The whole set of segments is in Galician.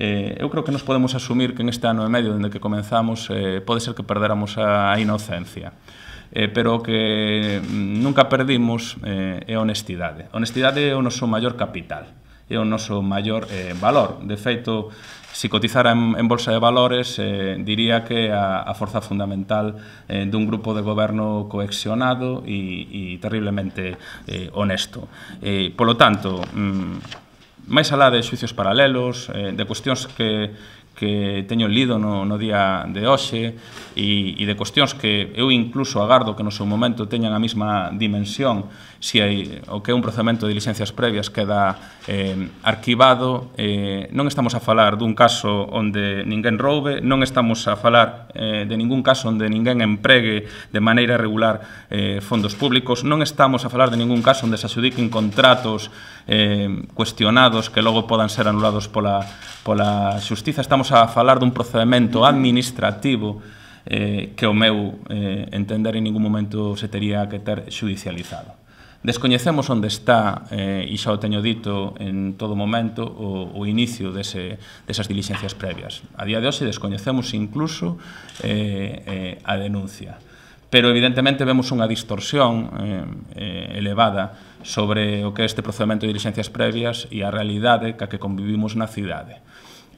eh, eu creo que nos podemos asumir que en este ano e medio dende que comenzamos eh, pode ser que perdéramos a, a inocencia eh, pero que mm, nunca perdimos eh, é honestidade. Honestidade é o noso maior capital, é o noso maior eh, valor. De feito, se cotizara en, en bolsa de valores, eh, diría que a, a forza fundamental eh, dun grupo de goberno coexionado e, e terriblemente eh, honesto. Eh, polo tanto, mm, máis alá de xuicios paralelos, eh, de cuestións que, que teño lido no, no día de hoxe e, e de cuestións que eu incluso agardo que no seu momento teñan a mesma dimensión se hai, o que é un procedimento de licencias previas queda eh, arquivado eh, non estamos a falar dun caso onde ninguén roube non estamos a falar eh, de ningún caso onde ninguén empregue de maneira regular eh, fondos públicos non estamos a falar de ningún caso onde se axudiquen contratos eh, cuestionados que logo podan ser anulados pola, pola xustiza estamos a falar dun procedimento administrativo eh, que o meu eh, entender en ningún momento se tería que ter judicializado. Descoñecemos onde está, eh, e xa o teño dito en todo momento, o, o inicio dese, desas dilixencias previas. A día de hoxe descoñecemos incluso eh, eh, a denuncia pero evidentemente vemos unha distorsión eh, eh, elevada sobre o que é este procedimento de diligencias previas e a realidade ca que convivimos na cidade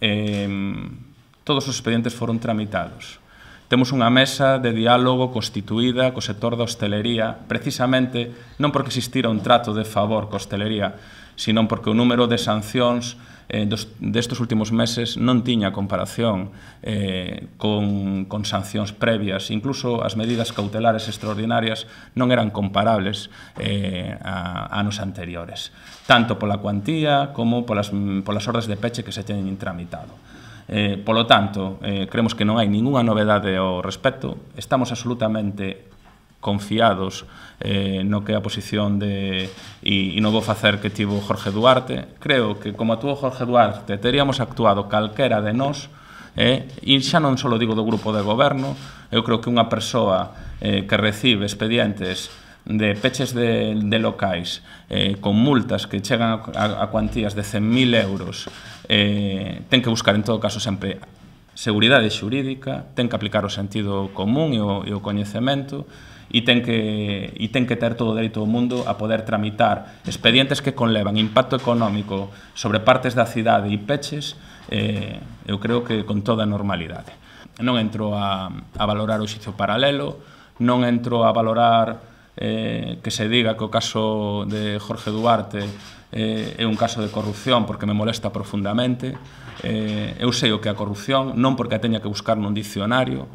eh, todos os expedientes foron tramitados. Temos unha mesa de diálogo constituída co sector da hostelería, precisamente non porque existira un trato de favor co hostelería, sino porque o número de sancións eh, dos, destes últimos meses non tiña comparación eh, con, con sancións previas. Incluso as medidas cautelares extraordinarias non eran comparables eh, a anos anteriores, tanto pola cuantía como polas, polas ordes de peche que se teñen tramitado. Eh, polo tanto, eh, creemos que non hai ningunha novedade ao respecto, estamos absolutamente confiados eh, no que a posición de e, e non vou facer que tivo Jorge Duarte creo que como atuou Jorge Duarte teríamos actuado calquera de nós eh, e xa non só digo do grupo de goberno eu creo que unha persoa eh, que recibe expedientes de peches de, de locais eh, con multas que chegan a, a, a cuantías de 100.000 euros eh, ten que buscar en todo caso sempre seguridade xurídica, ten que aplicar o sentido común e o, e o coñecemento e ten que, e ten que ter todo o dereito do mundo a poder tramitar expedientes que conlevan impacto económico sobre partes da cidade e peches eh, eu creo que con toda normalidade. Non entro a, a valorar o xizo paralelo, non entro a valorar eh, que se diga que o caso de Jorge Duarte eh, é un caso de corrupción porque me molesta profundamente, eh, eu sei o que é a corrupción, non porque a teña que buscar nun diccionario,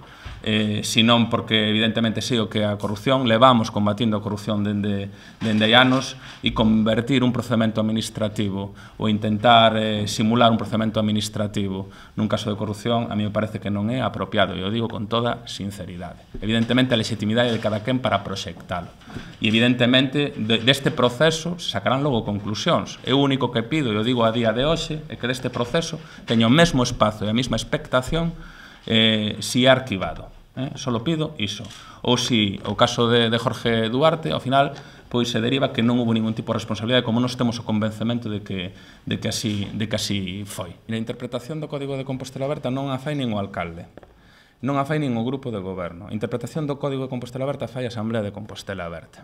eh, senón porque evidentemente sei o que é a corrupción, levamos combatindo a corrupción dende, dende anos e convertir un procedimento administrativo ou intentar eh, simular un procedimento administrativo nun caso de corrupción a mí me parece que non é apropiado e o digo con toda sinceridade. Evidentemente a legitimidade de cada quen para proxectalo e evidentemente deste proceso se sacarán logo conclusión É o único que pido, e o digo a día de hoxe, é que deste proceso teño o mesmo espazo e a mesma expectación eh, si é arquivado. Eh? Solo pido iso. Ou si o caso de, de Jorge Duarte, ao final, pois se deriva que non houve ningún tipo de responsabilidade, como nos temos o convencemento de que, de que, así, de que así foi. E a interpretación do Código de Compostela Aberta non a fai nin o alcalde, non a fai nin o grupo de goberno. A interpretación do Código de Compostela Aberta fai a Asamblea de Compostela Aberta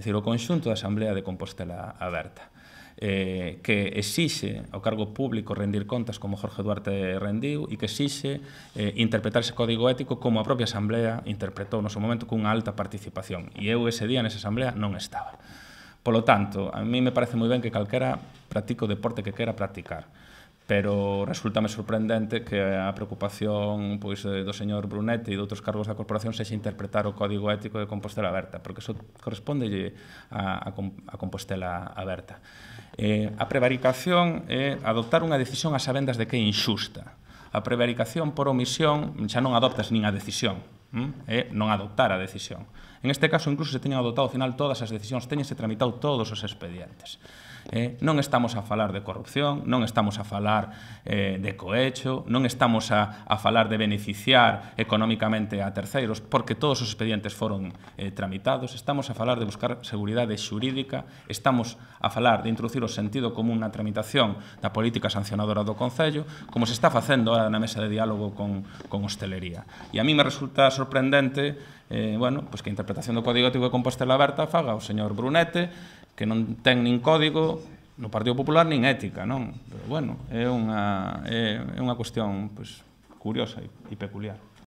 decir, o conxunto da Asamblea de Compostela Aberta eh, que exixe ao cargo público rendir contas como Jorge Duarte rendiu e que exixe eh, interpretar ese código ético como a propia Asamblea interpretou no seu momento cunha alta participación. E eu ese día nesa Asamblea non estaba. Polo tanto, a mí me parece moi ben que calquera practique o deporte que quera practicar pero resultame sorprendente que a preocupación pois eh, do señor Brunetti e de outros cargos da corporación sexa interpretar o Código Ético de Compostela Aberta, porque iso corresponde a, a, a Compostela Aberta. Eh, a prevaricación é eh, adoptar unha decisión ás sabendas de que é injusta. A prevaricación por omisión xa non adoptas nin a decisión, hm? é eh, non adoptar a decisión. En este caso, incluso se teñen adoptado ao final todas as decisións, teñense tramitado todos os expedientes. Eh, non estamos a falar de corrupción, non estamos a falar eh, de cohecho, non estamos a, a falar de beneficiar económicamente a terceiros, porque todos os expedientes foron eh, tramitados, estamos a falar de buscar seguridade xurídica, estamos a falar de introducir o sentido común na tramitación da política sancionadora do Concello, como se está facendo ahora na mesa de diálogo con, con hostelería. E a mí me resulta sorprendente eh, bueno, pues que a interpretación do Código Ético de Compostela Aberta faga o señor Brunete, que non ten nin código no Partido Popular nin ética, non? Pero bueno, é unha é, é unha cuestión pois curiosa e peculiar.